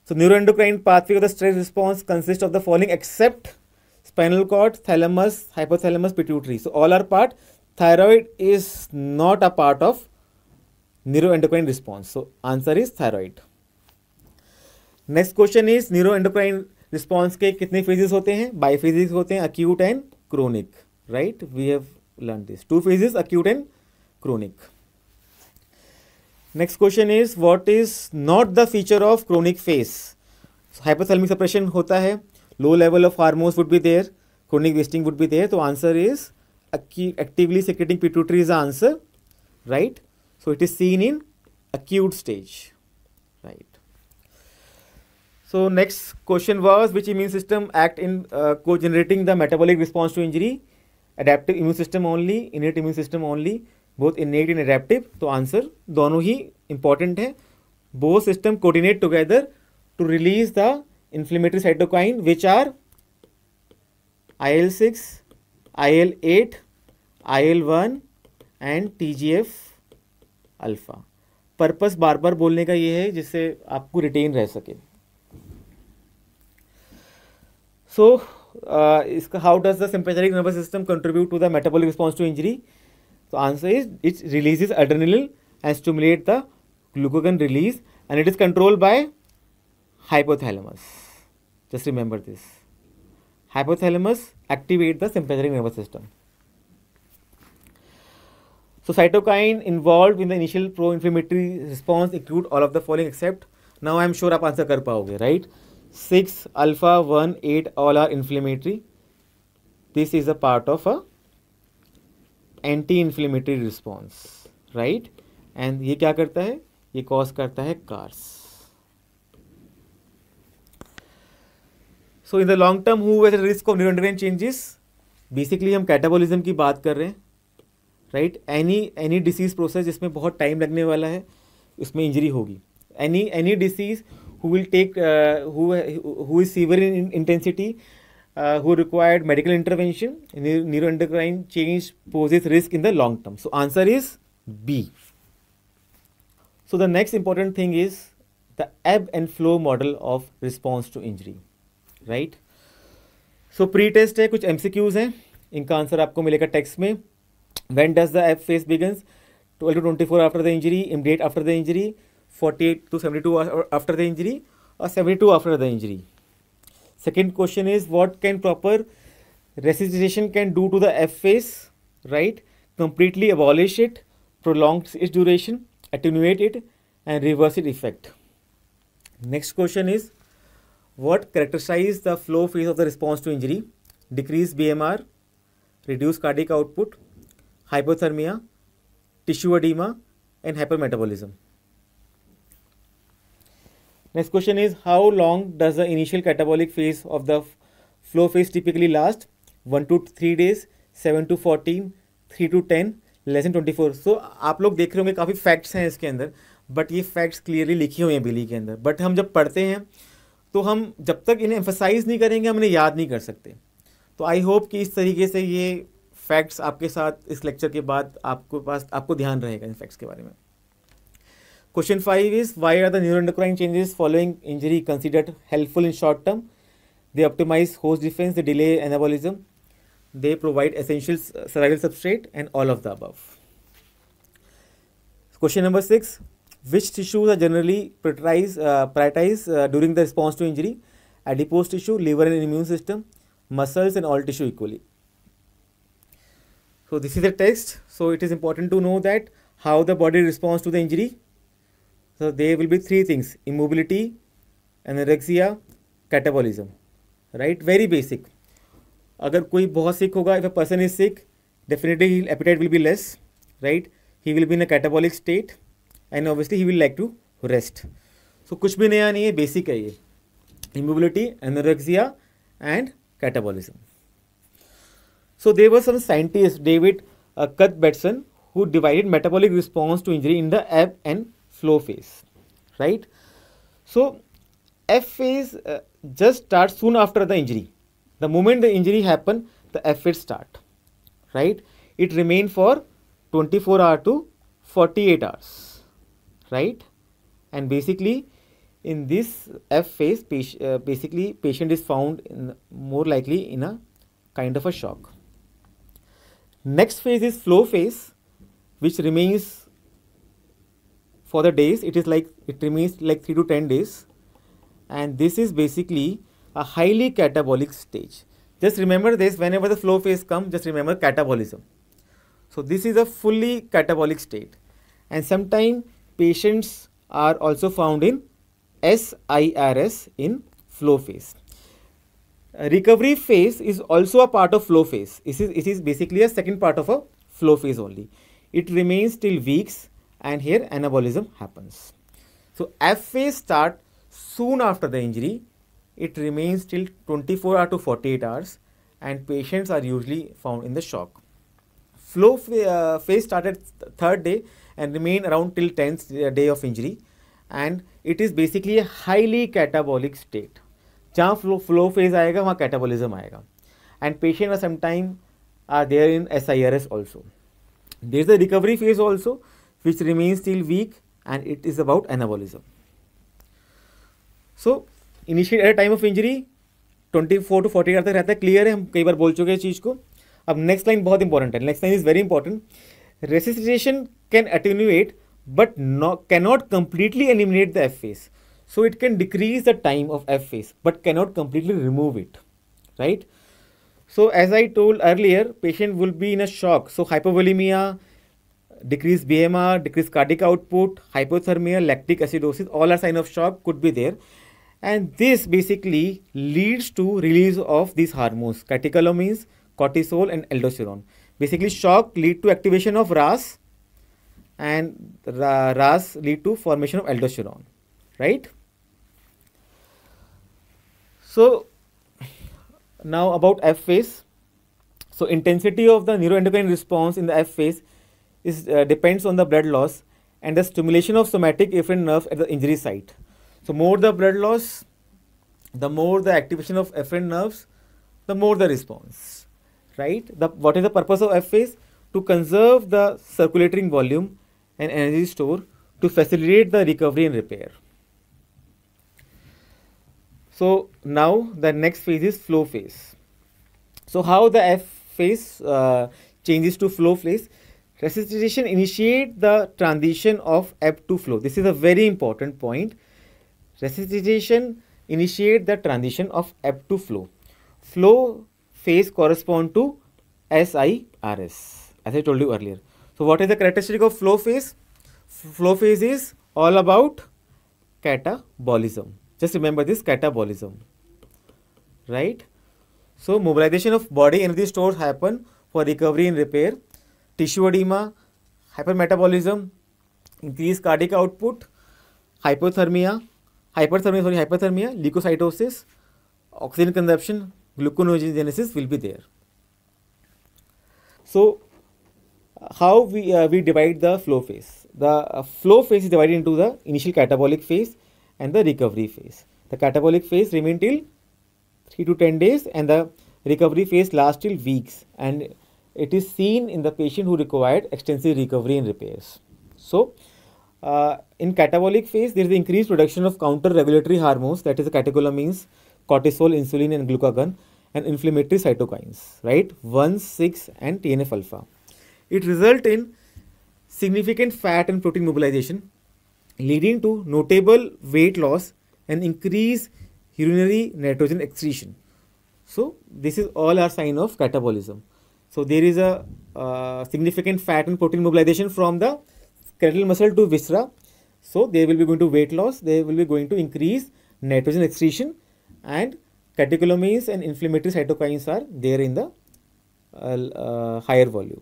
so neuroendocrine pathway of the stress response consist of the following except spinal cord thalamus hypothalamus pituitary so all are part thyroid is not a part of neuroendocrine so answer is thyroid next question is is neuroendocrine response के कितने phases होते हैं bi phases होते हैं acute and chronic right we have learn this two phases acute and chronic next question is what is not the feature of chronic phase hypothalamic suppression होता है low level of hormones would be there chronic wasting would be there तो answer is actively secreting pituitary is the answer right so it is seen in acute stage so next question was which immune system act in को generating the metabolic response to injury adaptive immune system only innate immune system only both innate in adaptive तो answer दोनों ही important है both system coordinate together to release the inflammatory cytokine which are I L six I L eight I L one and T G F alpha purpose बार बार बोलने का ये है जिससे आपको रिटेन रह सके सो uh, इसका how does the sympathetic nervous system contribute to the metabolic response to injury तो answer is it's release is adrenaline and stimulate the glucagon release and it is control by hypothalamus just remember this hypothalamus activate the sympathetic nervous system so cytokine involve in the initial pro inflammatory response include all of the following except now I am sure आप answer कर पाओगे right right? Six alpha one eight all are inflammatory this is a part of a anti inflammatory response right and ये क्या करता है ये cause करता है CARS so in the long term who risk of neuron changes basically हम catabolism की बात कर रहे हैं right any any disease process जिसमें बहुत टाइम लगने वाला है उसमें इंजरी होगी any any disease who will take uh, who who is severe in intensity, uh, who required medical intervention, neuroendocrine change poses risk in the long term. So answer is B. So the next important thing is the ebb and flow model of response to injury, right? So pre test है कुछ M हैं इनका answer आपको मिलेगा text में when does the ebb phase begins twelve to twenty four after the injury immediate after the injury 48 to 72 after the injury or 72 after the injury. Second question is what can proper resuscitation can do to the F phase, right? Completely abolish it, prolong its duration, attenuate it and reverse its effect. Next question is what characterizes the flow phase of the response to injury? Decrease BMR, reduce cardiac output, hypothermia, tissue edema and hypermetabolism. Next question is how long does the initial catabolic phase of the flow phase typically last one two three days seven to fourteen three to ten less than twenty four so आप लोग देख रहे होंगे काफ़ी facts हैं इसके अंदर but ये फैक्ट्स क्लियरली लिखे हुए हैं बिली के अंदर बट हम जब पढ़ते हैं तो हम जब तक इन्हें एम्फोसाइज नहीं करेंगे हम इन्हें याद नहीं कर सकते तो आई होप कि इस तरीके से ये फैक्ट्स आपके साथ इस लेक्चर के बाद आपको पास आपको ध्यान रहेगा इन फैक्ट्स के बारे में Question 5 is why are the neuroendocrine changes following injury considered helpful in short term? They optimize host defense, they delay anabolism, they provide essential survival substrate and all of the above. Question number 6. Which tissues are generally prioritized, uh, prioritized uh, during the response to injury? Adipose tissue, liver and immune system, muscles and all tissue equally. So this is a text. So it is important to know that how the body responds to the injury So there will be three things immobility, anorexia, catabolism. Right? Very basic. अगर कोई बहुत sick होगा if a person is sick definitely appetite will be less right he will be in a catabolic state and obviously he will like to rest so कुछ भी नया नहीं है basic है ये immobility anorexia and catabolism so there were some scientist David Cuthbertson who divided metabolic response to injury in the ebb and slow phase right so f phase uh, just starts soon after the injury the moment the injury happen the f phase start right it remain for 24 hour to 48 hours right and basically in this f phase uh, basically patient is found in, more likely in a kind of a shock next phase is flow phase which remains for the days it is like it remains like 3 to 10 days and this is basically a highly catabolic stage just remember this whenever the flow phase comes just remember catabolism so this is a fully catabolic state and sometimes patients are also found in SIRS in flow phase. recovery phase is also a part of flow phase. It is, it is basically a second part of a flow phase only. It remains till weeks and here anabolism happens. So F phase start soon after the injury. It remains till 24 hours to 48 hours and patients are usually found in the shock. Flow uh, phase started th third day and remain around till 10th uh, day of injury and it is basically a highly catabolic state. जहाँ flow phase phase आएगा वहाँ catabolism आएगा And patients sometimes are there in SIRS also. There is are recovery phase also which remains still weak and it is about anabolism. So, initially at time of injury, 24 to 48 hours रहता है clear है हम कई बार बोल चुके next line बहुत important है next line is very important resuscitation can attenuate but cannot completely eliminate the F phase so it can decrease the time of F phase but cannot completely remove it right so as I told earlier patient will be in a shock so hypovolemia decreased BMR, decreased cardiac output, hypothermia, lactic acidosis, all are sign of shock could be there. And this basically leads to release of these hormones, catecholamines, cortisol and aldosterone. Basically shock lead to activation of RAS and RAS lead to formation of aldosterone, right? So now about F phase. So intensity of the neuroendocrine response in the F phase is uh, depends on the blood loss and the stimulation of somatic afferent nerve at the injury site. So more the blood loss, the more the activation of afferent nerves, the more the response, right? The, what is the purpose of F phase? To conserve the circulating volume and energy store to facilitate the recovery and repair. So now the next phase is flow phase. So how the F phase uh, changes to flow phase? Resuscitation initiate the transition of ebb to flow. This is a very important point. Resuscitation initiate the transition of ebb to flow. Flow phase correspond to SIRS as I told you earlier. So what is the characteristic of flow phase? Flow phase is all about catabolism. Just remember this catabolism, right? So mobilization of body energy stores happen for recovery and repair tissue edema hypermetabolism increase cardiac output hypothermia hyperthermia sorry hyperthermia leukocytosis oxygen consumption gluconeogenesis will be there so how we we divide the flow phase the flow phase is divided into the initial catabolic phase and the recovery phase the catabolic phase remain till three to ten days and the recovery phase last till weeks and it is seen in the patient who required extensive recovery and repairs. So, uh, in catabolic phase, there is increased production of counter-regulatory hormones that is catecholamines, cortisol, insulin and glucagon and inflammatory cytokines, right, 1, 6 and TNF-alpha. It result in significant fat and protein mobilization leading to notable weight loss and increased urinary nitrogen excretion. So, this is all our sign of catabolism. So there is a uh, significant fat and protein mobilization from the skeletal muscle to viscera. So they will be going to weight loss, they will be going to increase nitrogen excretion and catecholamines and inflammatory cytokines are there in the uh, uh, higher volume.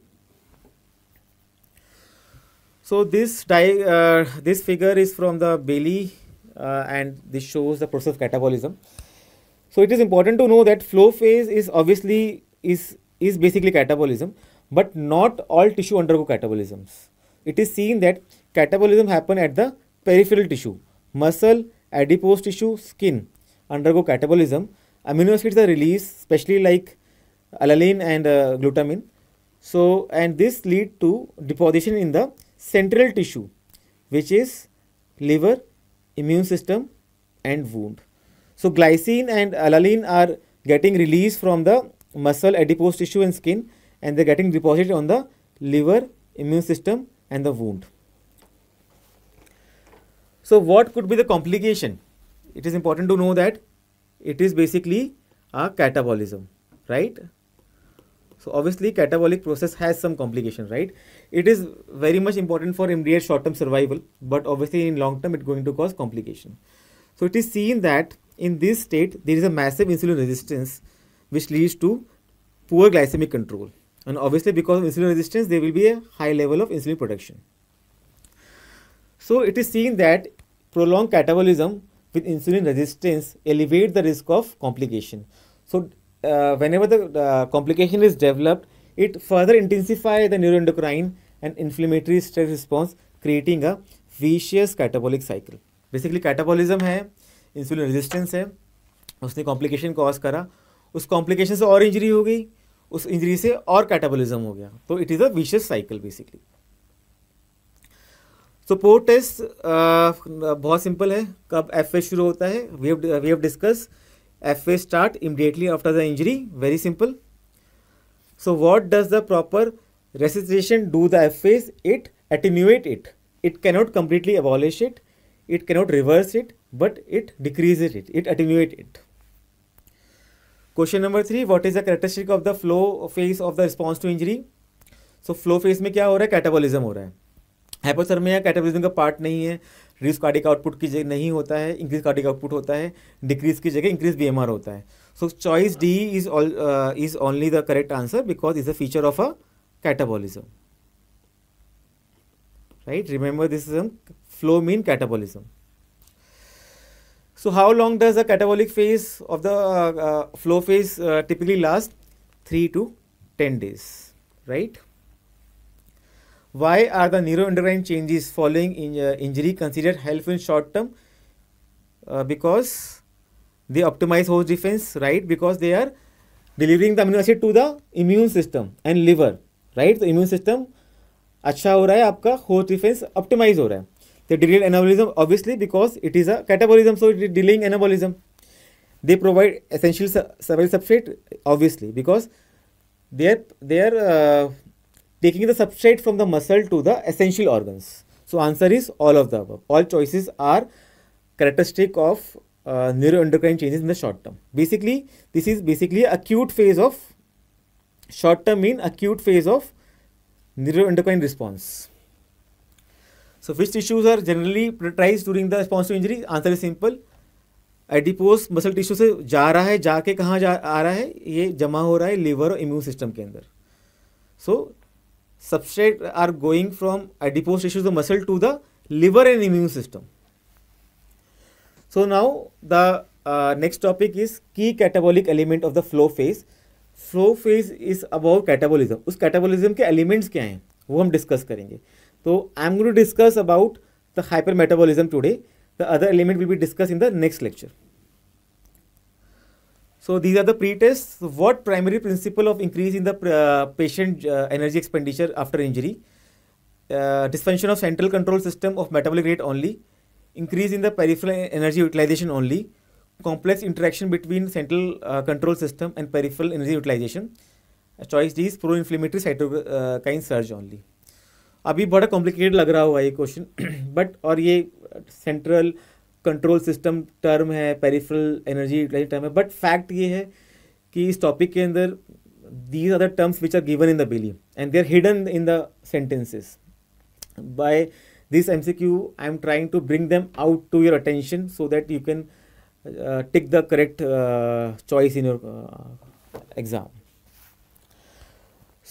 So this di uh, this figure is from the belly, uh, and this shows the process of catabolism. So it is important to know that flow phase is obviously is is basically catabolism, but not all tissue undergo catabolisms. It is seen that catabolism happen at the peripheral tissue, muscle, adipose tissue, skin undergo catabolism. Amino acids are released, especially like alanine and uh, glutamine. So, and this lead to deposition in the central tissue, which is liver, immune system, and wound. So, glycine and alanine are getting released from the muscle, adipose tissue and skin and they're getting deposited on the liver, immune system and the wound. So what could be the complication? It is important to know that it is basically a catabolism, right? So obviously catabolic process has some complication, right? It is very much important for immediate short-term survival, but obviously in long-term it's going to cause complication. So it is seen that in this state there is a massive insulin resistance which leads to poor glycemic control. And obviously because of insulin resistance, there will be a high level of insulin production. So it is seen that prolonged catabolism with insulin resistance elevate the risk of complication. So uh, whenever the uh, complication is developed, it further intensify the neuroendocrine and inflammatory stress response, creating a vicious catabolic cycle. basically catabolism hai insulin resistance hai usne complication cause kara उस complication से और injury हो गई उस injury से और catabolism हो गया तो it is a vicious cycle basically so poor test बहुत सिंपल है कब एफ शुरू होता है we have discuss ebb start immediately after the injury very simple so what does the proper resuscitation do the ebb as it attenuate it it cannot completely abolish it it cannot reverse it but it decrease it it attenuate it question number three what is the characteristic of the flow phase of the response to injury so flow phase में क्या हो रहा है catabolism हो रहा है में catabolism का पार्ट नहीं है रिस्क कार्डिक आउटपुट की जगह नहीं होता है इंक्रीज कार्डिक आउटपुट होता है डिक्रीज की जगह इंक्रीज बी होता है so choice D is all is only the correct answer because is a feature of a catabolism right remember this is flow mean catabolism So how long does the catabolic phase of the uh, uh, flow phase uh, typically last? 3 to 10 days, right? Why are the neuroendocrine changes following in, uh, injury considered helpful in short term? Uh, because they optimize host defense, right? Because they are delivering the amino acid to the immune system and liver, right? The immune system अच्छा हो रहा है आपका host defense optimise हो रहा है they delayed anabolism obviously because it is a catabolism, so it is delaying anabolism. They provide essential survival substrate obviously because they are, they are uh, taking the substrate from the muscle to the essential organs. So answer is all of the above. All choices are characteristic of uh, neuroendocrine changes in the short term. Basically, this is basically acute phase of short term mean acute phase of neuroendocrine response. So which tissues are generally prioritized during the response to injury? Answer is simple. Adipose muscle tissue से जा रहा है जाके कहाँ जा आ रहा है ये जमा हो रहा है लीवर और इम्यून सिस्टम के अंदर so substrate are going from adipose tissue the muscle to the liver and immune system. So now the uh, next topic is key catabolic element of the flow phase. Flow phase is about catabolism. उस catabolism के elements क्या हैं वो हम discuss करेंगे So I'm going to discuss about the hypermetabolism today. The other element will be discussed in the next lecture. So these are the pretests. What primary principle of increase in the uh, patient uh, energy expenditure after injury? Uh, dysfunction of central control system of metabolic rate only. Increase in the peripheral energy utilization only. Complex interaction between central uh, control system and peripheral energy utilization. choice D is pro-inflammatory cytokine uh, surge only. अभी बड़ा complicated लग रहा हुआ ये question but और ये central control system term है peripheral energy term है बट फैक्ट ये है कि इस टॉपिक के अंदर these are the terms which are given in the Bailey and they are hidden in the sentences by this M C Q I am trying to bring them out to your attention so that you can tick the correct choice in your exam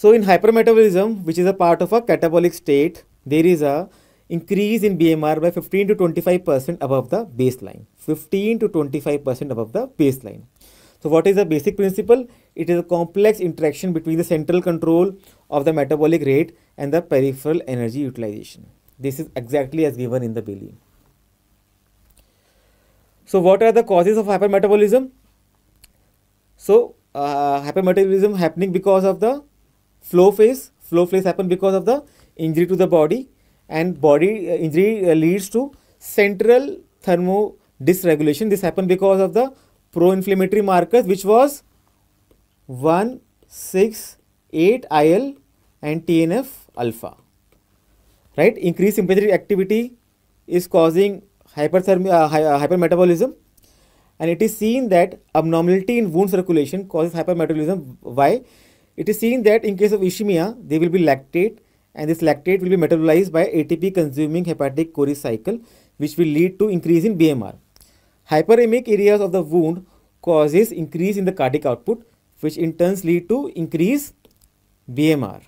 So in hypermetabolism, which is a part of a catabolic state, there is a increase in BMR by 15 to 25% above the baseline. 15 to 25% above the baseline. So what is the basic principle? It is a complex interaction between the central control of the metabolic rate and the peripheral energy utilization. This is exactly as given in the Bailey. So what are the causes of hypermetabolism? So uh, hypermetabolism happening because of the Flow phase, flow phase happen because of the injury to the body and body uh, injury uh, leads to central thermo dysregulation. This happened because of the pro-inflammatory markers which was 1, 6, 8 IL and TNF alpha. Right? Increased inflammatory activity is causing hyperthermia, uh, uh, hypermetabolism and it is seen that abnormality in wound circulation causes hypermetabolism. Why? It is seen that in case of ischemia, there will be lactate and this lactate will be metabolized by ATP consuming hepatic Cori cycle which will lead to increase in BMR. Hyperemic areas of the wound causes increase in the cardiac output which in turns lead to increase BMR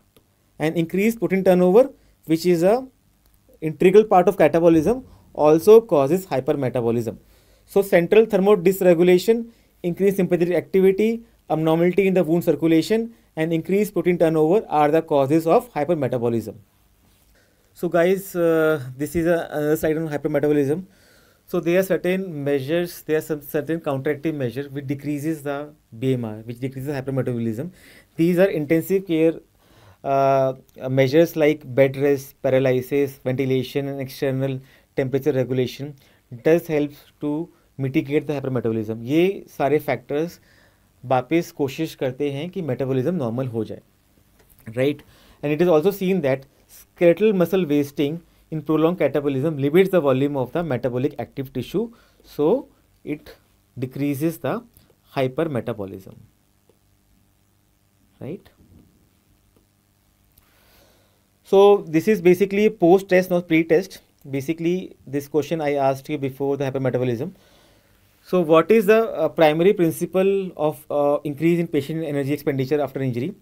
and increased protein turnover which is a integral part of catabolism also causes hypermetabolism. So central thermodysregulation, increased sympathetic activity, abnormality in the wound circulation and increased protein turnover are the causes of hypermetabolism. So guys, uh, this is a, another slide on hypermetabolism. So there are certain measures, there are some certain counteractive measures which decreases the BMR, which decreases hypermetabolism. These are intensive care uh, measures like bed rest, paralysis, ventilation and external temperature regulation does help to mitigate the hypermetabolism. These सारे factors वापस कोशिश करते हैं कि metabolism normal हो जाए right and it is also seen that skeletal muscle wasting in prolong catabolism limits the volume of the metabolic active tissue so it decreases the hypermetabolism right so this is basically post test not pre test basically this question I asked you before the hypermetabolism So what is the uh, primary principle of uh, increase in patient energy expenditure after injury?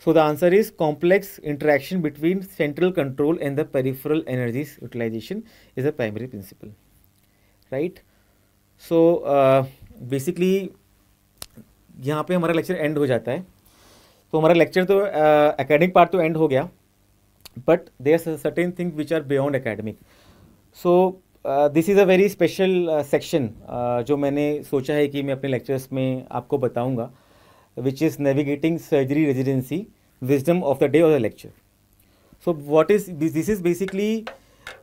So the answer is complex interaction between central control and the peripheral energies utilization is the primary principle, right? So uh, basically यहाँ पे हमारा lecture and हो जाता है तो हमारा lecture तो academic part तो एंड हो गया but there certain thing which are beyond academic so this is a very special section जो मैंने सोचा है कि मैं अपने लेक्चर्स में आपको बताऊंगा which is navigating surgery residency wisdom of the day of the lecture so what is this is basically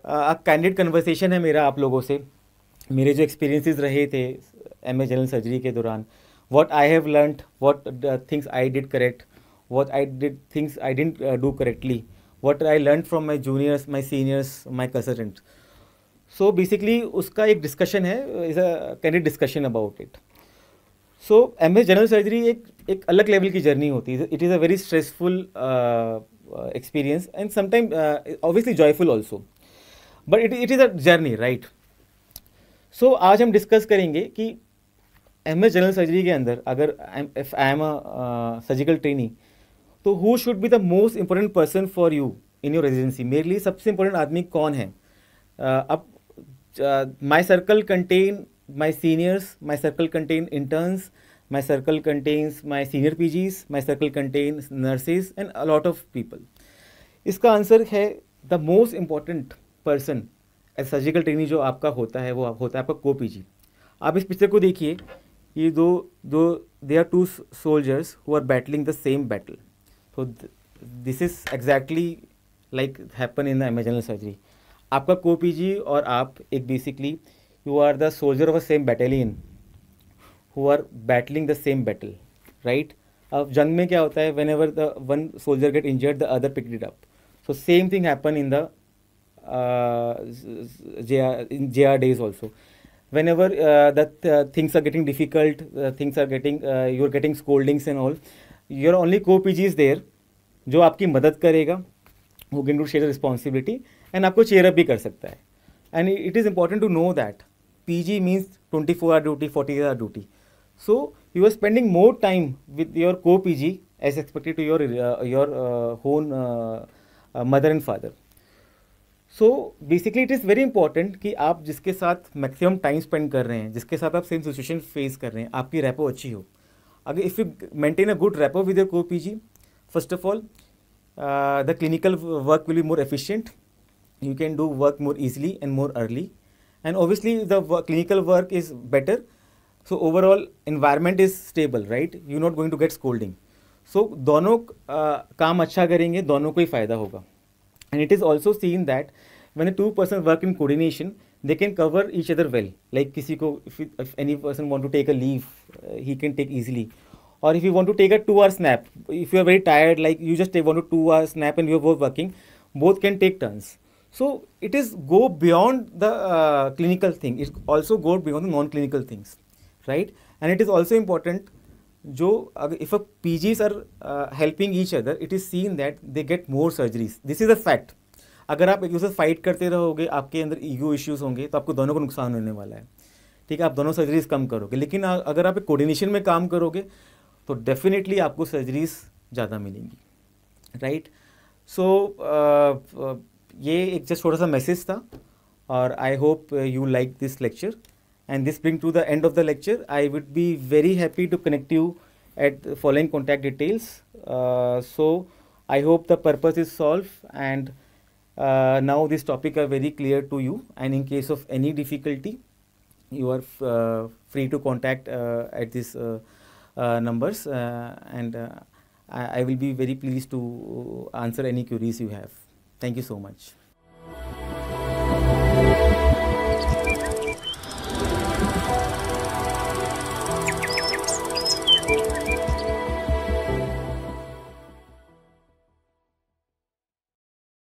candid conversation है मेरा आप लोगों से मेरे जो एक्सपीरियंसिस रहे थे एम जनरल सर्जरी के दौरान what I have learn what things I did correct what I did things I didn't do correctly what I learn from my juniors my seniors my consultants so basically उसका एक discussion है is a candid discussion about it so M S general surgery एक एक अलग level की journey होती है it is a very stressful experience and sometime obviously joyful also but it it is a journey right so आज हम discuss करेंगे कि एम एस जनरल सर्जरी के अंदर अगर if I am a surgical training तो who should be the most important person for you in your residency मेरे लिए सबसे इंपॉर्टेंट आदमी कौन है uh, अब my circle contain my seniors my circle contain interns my circle contains my senior P Gs my circle contains nurses and a lot of people इसका answer है the most important person as surgical training जो आपका होता है वो आप होता है आपका को पी आप इस पिक्चर को देखिए ये दो दो they are two soldiers who are battling the same battle so this is exactly like happen in the general surgery आपका को पी और आप एक basically you are the soldier of a same battalion who are battling the same battle right अब जंग में क्या होता है whenever the one soldier get injured the other pick it up so same thing happen in the J R days also whenever the things are getting difficult things are getting you are getting scoldings and all you are only co P G is there जो आपकी मदद करेगा who can to share responsibility and आपको cheer up भी कर सकता है and it is important to know that P G means twenty four hour duty forty hour duty so you are spending more time with your co P G as expected to your your own mother and father so basically it is very important कि आप जिसके साथ maximum time spend कर रहे हैं जिसके साथ आप सेम सिचुएशन फेस कर रहे हैं आपकी रेपो अच्छी हो अगर if you maintain a good rapport with your co P G first of all the clinical work will be more efficient you can do work more easily and more early. And obviously the work, clinical work is better. So overall environment is stable, right? You're not going to get scolding. So दोनों काम अच्छा करेंगे दोनों को ही फायदा hoga and it is also seen that when a two person work in coordination they can cover each other well like किसी को if, if any person want to take a leave uh, he can take easily or if you want to take a two hour snap if you are very tired like you just take one to two hour snap and you are both working both can take turns So it is go beyond the uh, clinical thing. It also go beyond the non-clinical things, right? And it is also important. Jo, if a PGs are uh, helping each other, it is seen that they get more surgeries. This is a fact. अगर आप एक दूसरे fight करते रहोगे आपके अंदर ego issues होंगे तो आपको दोनों को नुकसान होने वाला है ठीक है आप दोनों सर्जरीज कम करोगे लेकिन अगर आप एक कोऑर्डिनेशन में काम करोगे तो डेफिनेटली आपको सर्जरीज ज़्यादा मिलेंगी राइट सो ये एक जस्ट छोटा सा मैसेज था और hope uh, you like this lecture and this this to the end of the lecture. I would be very happy to connect you at following contact details. Uh, so I hope the purpose is solved and uh, now this topic are very clear to you and in case of any difficulty you are free to contact at these numbers and I will be very pleased to answer any queries you have. Thank you so much.